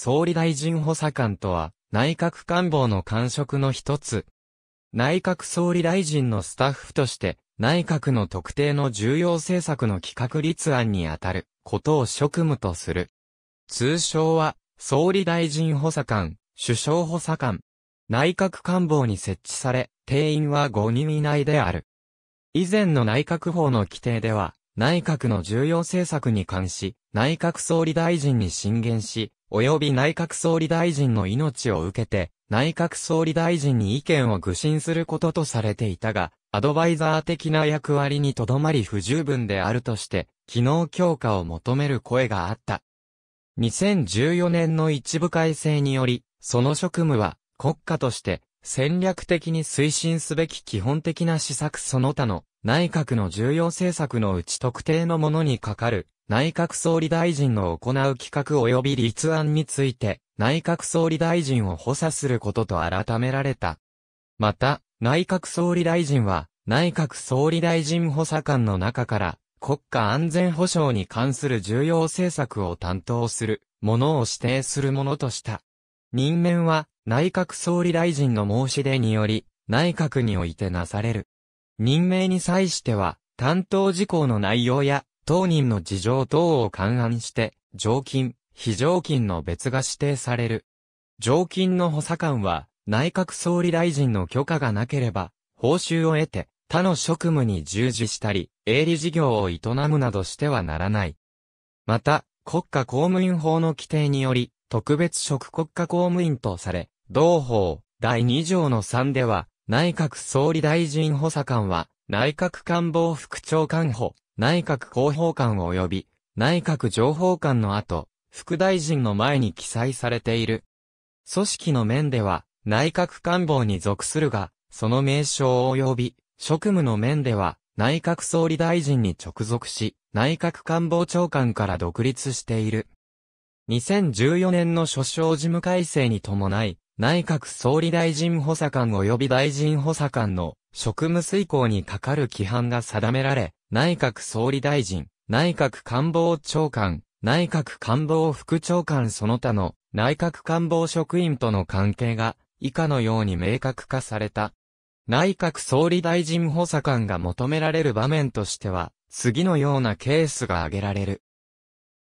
総理大臣補佐官とは、内閣官房の官職の一つ。内閣総理大臣のスタッフとして、内閣の特定の重要政策の企画立案にあたることを職務とする。通称は、総理大臣補佐官、首相補佐官。内閣官房に設置され、定員は5人以内である。以前の内閣法の規定では、内閣の重要政策に関し、内閣総理大臣に進言し、及び内閣総理大臣の命を受けて、内閣総理大臣に意見を愚信することとされていたが、アドバイザー的な役割にとどまり不十分であるとして、機能強化を求める声があった。2014年の一部改正により、その職務は、国家として、戦略的に推進すべき基本的な施策その他の内閣の重要政策のうち特定のものにかかる、内閣総理大臣の行う企画及び立案について、内閣総理大臣を補佐することと改められた。また、内閣総理大臣は、内閣総理大臣補佐官の中から、国家安全保障に関する重要政策を担当する、ものを指定するものとした。任免は、内閣総理大臣の申し出により、内閣においてなされる。任命に際しては、担当事項の内容や、当人の事情等を勘案して、常勤、非常勤の別が指定される。常勤の補佐官は、内閣総理大臣の許可がなければ、報酬を得て、他の職務に従事したり、営利事業を営むなどしてはならない。また、国家公務員法の規定により、特別職国家公務員とされ、同法第2条の3では、内閣総理大臣補佐官は、内閣官房副長官補、内閣広報官及び、内閣情報官の後、副大臣の前に記載されている。組織の面では、内閣官房に属するが、その名称及び、職務の面では、内閣総理大臣に直属し、内閣官房長官から独立している。2014年の所掌事務改正に伴い、内閣総理大臣補佐官及び大臣補佐官の職務遂行にかかる規範が定められ、内閣総理大臣、内閣官房長官、内閣官房副長官その他の内閣官房職員との関係が以下のように明確化された。内閣総理大臣補佐官が求められる場面としては、次のようなケースが挙げられる。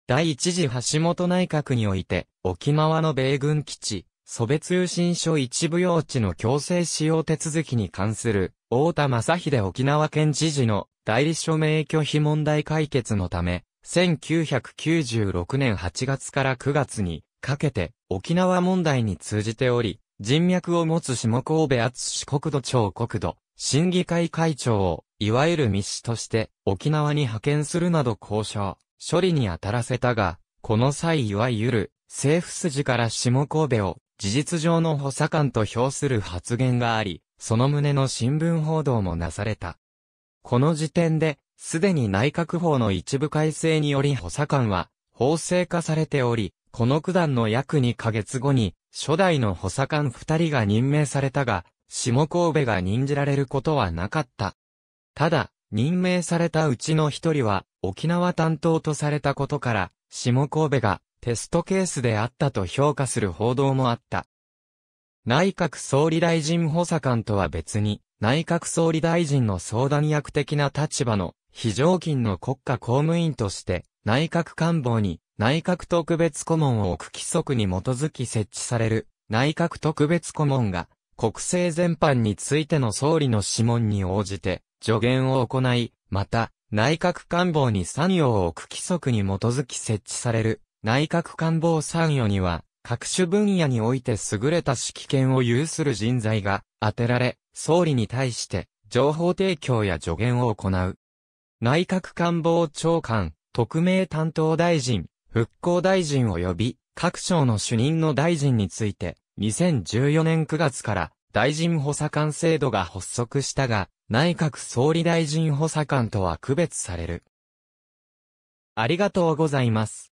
第一次橋本内閣において、沖縄の米軍基地、蘇別通信所一部用地の強制使用手続きに関する、大田正秀沖縄県知事の代理署名拒否問題解決のため、1996年8月から9月にかけて沖縄問題に通じており、人脈を持つ下神戸厚市国土町国土審議会会長を、いわゆる密使として沖縄に派遣するなど交渉、処理に当たらせたが、この際いわゆる政府筋から下神戸を事実上の補佐官と評する発言があり、その旨の新聞報道もなされた。この時点で、すでに内閣法の一部改正により補佐官は、法制化されており、この九段の約2ヶ月後に、初代の補佐官二人が任命されたが、下神戸が任じられることはなかった。ただ、任命されたうちの一人は、沖縄担当とされたことから、下神戸がテストケースであったと評価する報道もあった。内閣総理大臣補佐官とは別に、内閣総理大臣の相談役的な立場の非常勤の国家公務員として、内閣官房に内閣特別顧問を置く規則に基づき設置される内閣特別顧問が国政全般についての総理の諮問に応じて助言を行い、また内閣官房に参与を置く規則に基づき設置される内閣官房参与には、各種分野において優れた指揮権を有する人材が当てられ、総理に対して情報提供や助言を行う。内閣官房長官、特命担当大臣、復興大臣及び各省の主任の大臣について、2014年9月から大臣補佐官制度が発足したが、内閣総理大臣補佐官とは区別される。ありがとうございます。